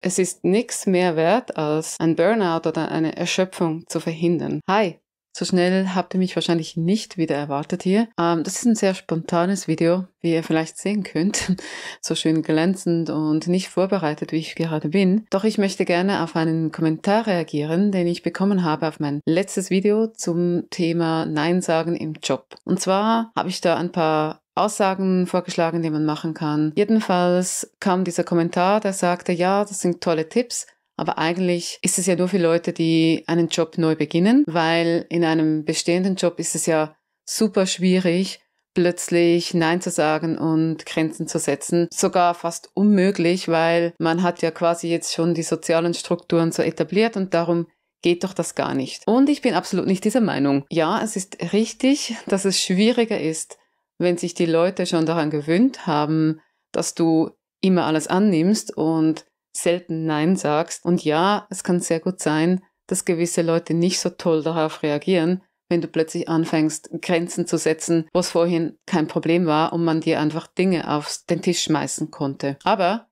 Es ist nichts mehr wert, als ein Burnout oder eine Erschöpfung zu verhindern. Hi, so schnell habt ihr mich wahrscheinlich nicht wieder erwartet hier. Ähm, das ist ein sehr spontanes Video, wie ihr vielleicht sehen könnt. so schön glänzend und nicht vorbereitet, wie ich gerade bin. Doch ich möchte gerne auf einen Kommentar reagieren, den ich bekommen habe auf mein letztes Video zum Thema Nein sagen im Job. Und zwar habe ich da ein paar Aussagen vorgeschlagen, die man machen kann. Jedenfalls kam dieser Kommentar, der sagte, ja, das sind tolle Tipps, aber eigentlich ist es ja nur für Leute, die einen Job neu beginnen, weil in einem bestehenden Job ist es ja super schwierig, plötzlich Nein zu sagen und Grenzen zu setzen. Sogar fast unmöglich, weil man hat ja quasi jetzt schon die sozialen Strukturen so etabliert und darum geht doch das gar nicht. Und ich bin absolut nicht dieser Meinung. Ja, es ist richtig, dass es schwieriger ist, wenn sich die Leute schon daran gewöhnt haben, dass du immer alles annimmst und selten Nein sagst. Und ja, es kann sehr gut sein, dass gewisse Leute nicht so toll darauf reagieren, wenn du plötzlich anfängst, Grenzen zu setzen, was vorhin kein Problem war und man dir einfach Dinge auf den Tisch schmeißen konnte. Aber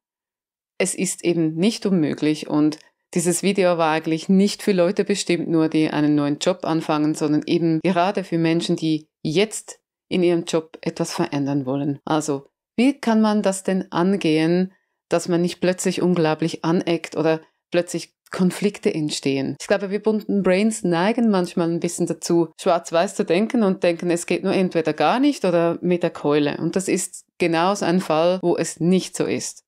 es ist eben nicht unmöglich und dieses Video war eigentlich nicht für Leute bestimmt, nur die einen neuen Job anfangen, sondern eben gerade für Menschen, die jetzt in ihrem Job etwas verändern wollen. Also, wie kann man das denn angehen, dass man nicht plötzlich unglaublich aneckt oder plötzlich Konflikte entstehen. Ich glaube, wir bunten Brains neigen manchmal ein bisschen dazu, schwarz-weiß zu denken und denken, es geht nur entweder gar nicht oder mit der Keule. Und das ist genau so ein Fall, wo es nicht so ist.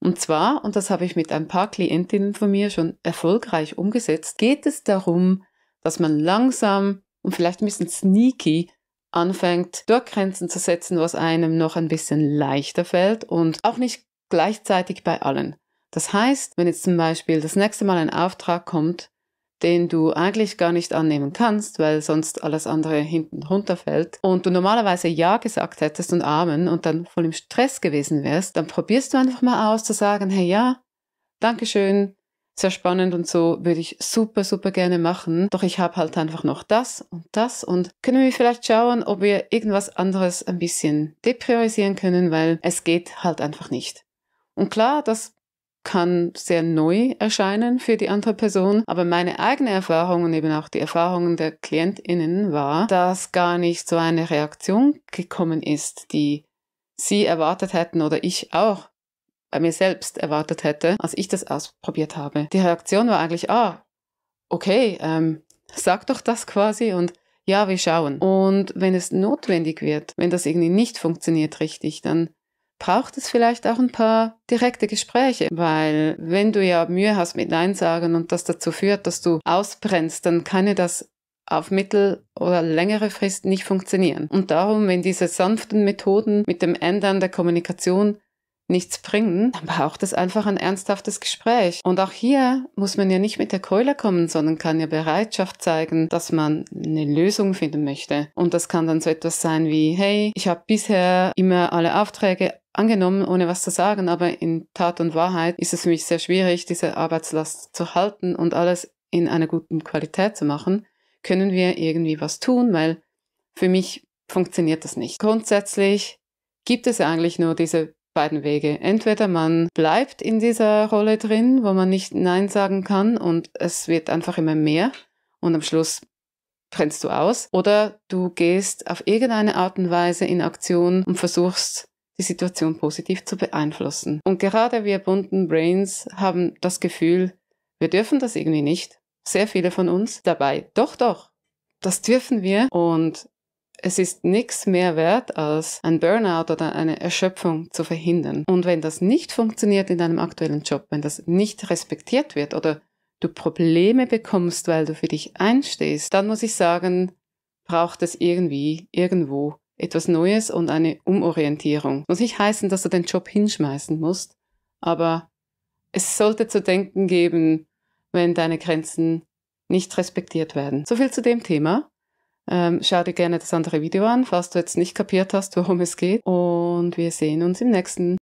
Und zwar, und das habe ich mit ein paar Klientinnen von mir schon erfolgreich umgesetzt, geht es darum, dass man langsam und vielleicht ein bisschen sneaky anfängt, dort Grenzen zu setzen, was einem noch ein bisschen leichter fällt und auch nicht gleichzeitig bei allen. Das heißt, wenn jetzt zum Beispiel das nächste Mal ein Auftrag kommt, den du eigentlich gar nicht annehmen kannst, weil sonst alles andere hinten runterfällt und du normalerweise Ja gesagt hättest und Amen und dann voll im Stress gewesen wärst, dann probierst du einfach mal aus zu sagen, hey ja, Dankeschön, sehr spannend und so würde ich super, super gerne machen. Doch ich habe halt einfach noch das und das und können wir vielleicht schauen, ob wir irgendwas anderes ein bisschen depriorisieren können, weil es geht halt einfach nicht. Und klar, das kann sehr neu erscheinen für die andere Person, aber meine eigene Erfahrung und eben auch die Erfahrungen der KlientInnen war, dass gar nicht so eine Reaktion gekommen ist, die sie erwartet hätten oder ich auch bei mir selbst erwartet hätte, als ich das ausprobiert habe. Die Reaktion war eigentlich, ah, okay, ähm, sag doch das quasi und ja, wir schauen. Und wenn es notwendig wird, wenn das irgendwie nicht funktioniert richtig, dann braucht es vielleicht auch ein paar direkte Gespräche, weil wenn du ja Mühe hast mit Nein sagen und das dazu führt, dass du ausbrennst, dann kann ja das auf mittel- oder längere Frist nicht funktionieren. Und darum, wenn diese sanften Methoden mit dem Ändern der Kommunikation nichts bringen, dann braucht es einfach ein ernsthaftes Gespräch. Und auch hier muss man ja nicht mit der Keule kommen, sondern kann ja Bereitschaft zeigen, dass man eine Lösung finden möchte. Und das kann dann so etwas sein wie, hey, ich habe bisher immer alle Aufträge angenommen, ohne was zu sagen, aber in Tat und Wahrheit ist es für mich sehr schwierig, diese Arbeitslast zu halten und alles in einer guten Qualität zu machen. Können wir irgendwie was tun, weil für mich funktioniert das nicht. Grundsätzlich gibt es ja eigentlich nur diese beiden Wege. Entweder man bleibt in dieser Rolle drin, wo man nicht Nein sagen kann und es wird einfach immer mehr und am Schluss brennst du aus. Oder du gehst auf irgendeine Art und Weise in Aktion und versuchst, die Situation positiv zu beeinflussen. Und gerade wir bunten Brains haben das Gefühl, wir dürfen das irgendwie nicht. Sehr viele von uns dabei. Doch, doch. Das dürfen wir und es ist nichts mehr wert, als ein Burnout oder eine Erschöpfung zu verhindern. Und wenn das nicht funktioniert in deinem aktuellen Job, wenn das nicht respektiert wird oder du Probleme bekommst, weil du für dich einstehst, dann muss ich sagen, braucht es irgendwie, irgendwo etwas Neues und eine Umorientierung. Muss nicht heißen, dass du den Job hinschmeißen musst, aber es sollte zu denken geben, wenn deine Grenzen nicht respektiert werden. So viel zu dem Thema. Ähm, schau dir gerne das andere Video an, falls du jetzt nicht kapiert hast, worum es geht. Und wir sehen uns im nächsten.